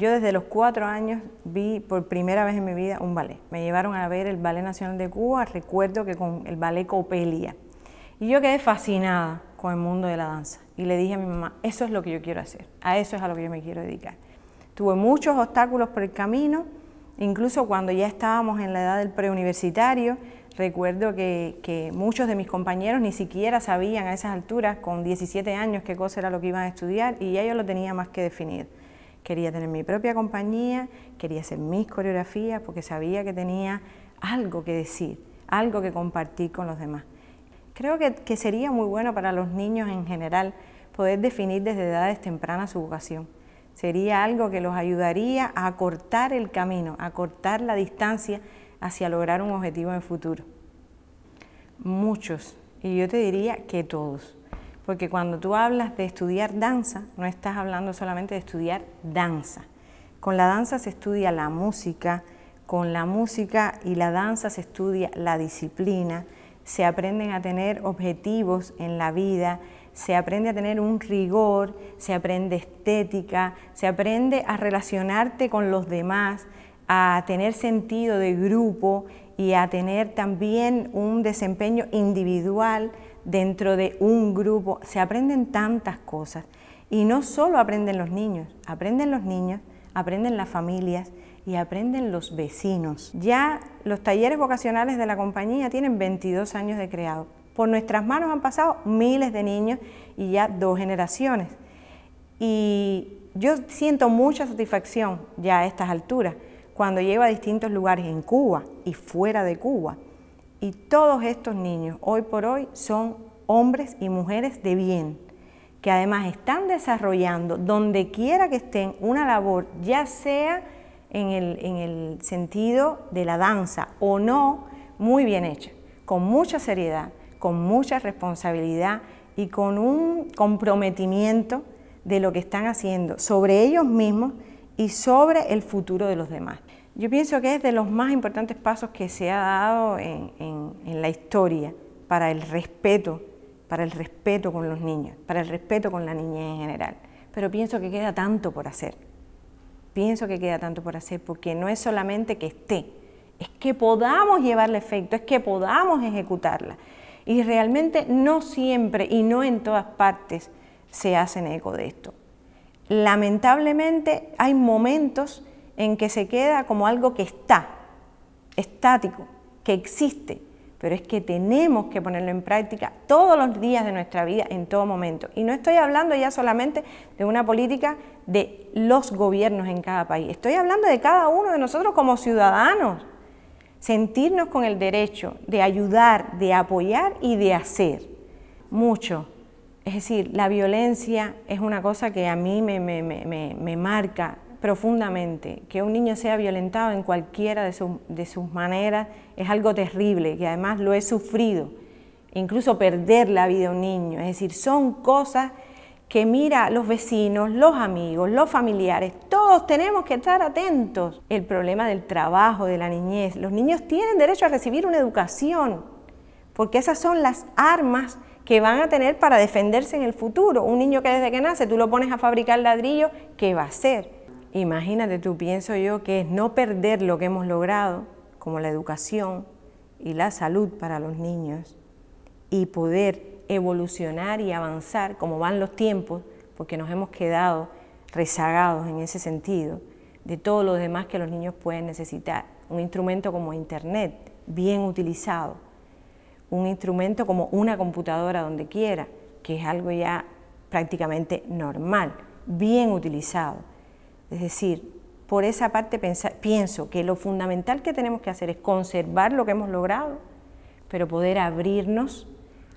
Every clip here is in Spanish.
Yo desde los cuatro años vi por primera vez en mi vida un ballet. Me llevaron a ver el Ballet Nacional de Cuba, recuerdo que con el ballet Copelia. Y yo quedé fascinada con el mundo de la danza. Y le dije a mi mamá, eso es lo que yo quiero hacer, a eso es a lo que yo me quiero dedicar. Tuve muchos obstáculos por el camino, incluso cuando ya estábamos en la edad del preuniversitario, recuerdo que, muchos de mis compañeros ni siquiera sabían a esas alturas, con 17 años, qué cosa era lo que iban a estudiar, y ya yo lo tenía más que definir. Quería tener mi propia compañía, quería hacer mis coreografías porque sabía que tenía algo que decir, algo que compartir con los demás. Creo que, sería muy bueno para los niños en general poder definir desde edades tempranas su vocación. Sería algo que los ayudaría a acortar el camino, a acortar la distancia hacia lograr un objetivo en el futuro. Muchos, y yo te diría que todos porque cuando tú hablas de estudiar danza, no estás hablando solamente de estudiar danza. Con la danza se estudia la música, con la música y la danza se estudia la disciplina, se aprenden a tener objetivos en la vida, se aprende a tener un rigor, se aprende estética, se aprende a relacionarte con los demás, a tener sentido de grupo y a tener también un desempeño individual dentro de un grupo, se aprenden tantas cosas. Y no solo aprenden los niños, aprenden los niños, aprenden las familias y aprenden los vecinos. Ya los talleres vocacionales de la compañía tienen 22 años de creado. Por nuestras manos han pasado miles de niños y ya dos generaciones. Y yo siento mucha satisfacción ya a estas alturas cuando llego a distintos lugares en Cuba y fuera de Cuba y todos estos niños hoy por hoy son hombres y mujeres de bien, que además están desarrollando donde quiera que estén una labor, ya sea en el, en el sentido de la danza o no, muy bien hecha, con mucha seriedad, con mucha responsabilidad y con un comprometimiento de lo que están haciendo sobre ellos mismos y sobre el futuro de los demás. Yo pienso que es de los más importantes pasos que se ha dado en, en, la historia para el respeto, para el respeto con los niños, para el respeto con la niñez en general. Pero pienso que queda tanto por hacer. Pienso que queda tanto por hacer porque no es solamente que esté, es que podamos llevarle efecto, es que podamos ejecutarla. Y realmente no siempre y no en todas partes se hacen eco de esto. Lamentablemente hay momentos en que se queda como algo que está, estático, que existe, pero es que tenemos que ponerlo en práctica todos los días de nuestra vida, en todo momento. Y no estoy hablando ya solamente de una política de los gobiernos en cada país, estoy hablando de cada uno de nosotros como ciudadanos, sentirnos con el derecho de ayudar, de apoyar y de hacer mucho. Es decir, la violencia es una cosa que a mí me, me, me, me marca profundamente. Que un niño sea violentado en cualquiera de sus, de sus maneras es algo terrible, que además lo he sufrido. Incluso perder la vida de un niño. Es decir, son cosas que mira los vecinos, los amigos, los familiares, todos tenemos que estar atentos. El problema del trabajo, de la niñez, los niños tienen derecho a recibir una educación, porque esas son las armas que van a tener para defenderse en el futuro. Un niño que desde que nace tú lo pones a fabricar ladrillo, ¿qué va a hacer? Imagínate tú, pienso yo que es no perder lo que hemos logrado, como la educación y la salud para los niños, y poder evolucionar y avanzar como van los tiempos, porque nos hemos quedado rezagados en ese sentido, de todo lo demás que los niños pueden necesitar. Un instrumento como Internet, bien utilizado, un instrumento como una computadora donde quiera, que es algo ya prácticamente normal, bien utilizado es decir, por esa parte pienso que lo fundamental que tenemos que hacer es conservar lo que hemos logrado, pero poder abrirnos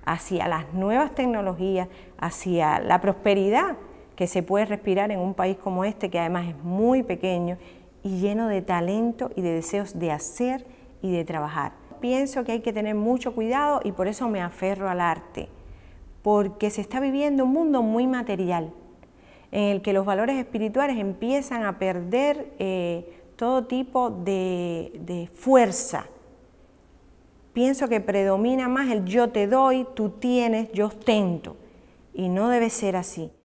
hacia las nuevas tecnologías, hacia la prosperidad que se puede respirar en un país como este, que además es muy pequeño y lleno de talento y de deseos de hacer y de trabajar. Pienso que hay que tener mucho cuidado y por eso me aferro al arte, porque se está viviendo un mundo muy material, en el que los valores espirituales empiezan a perder eh, todo tipo de, de fuerza. Pienso que predomina más el yo te doy, tú tienes, yo ostento. Y no debe ser así.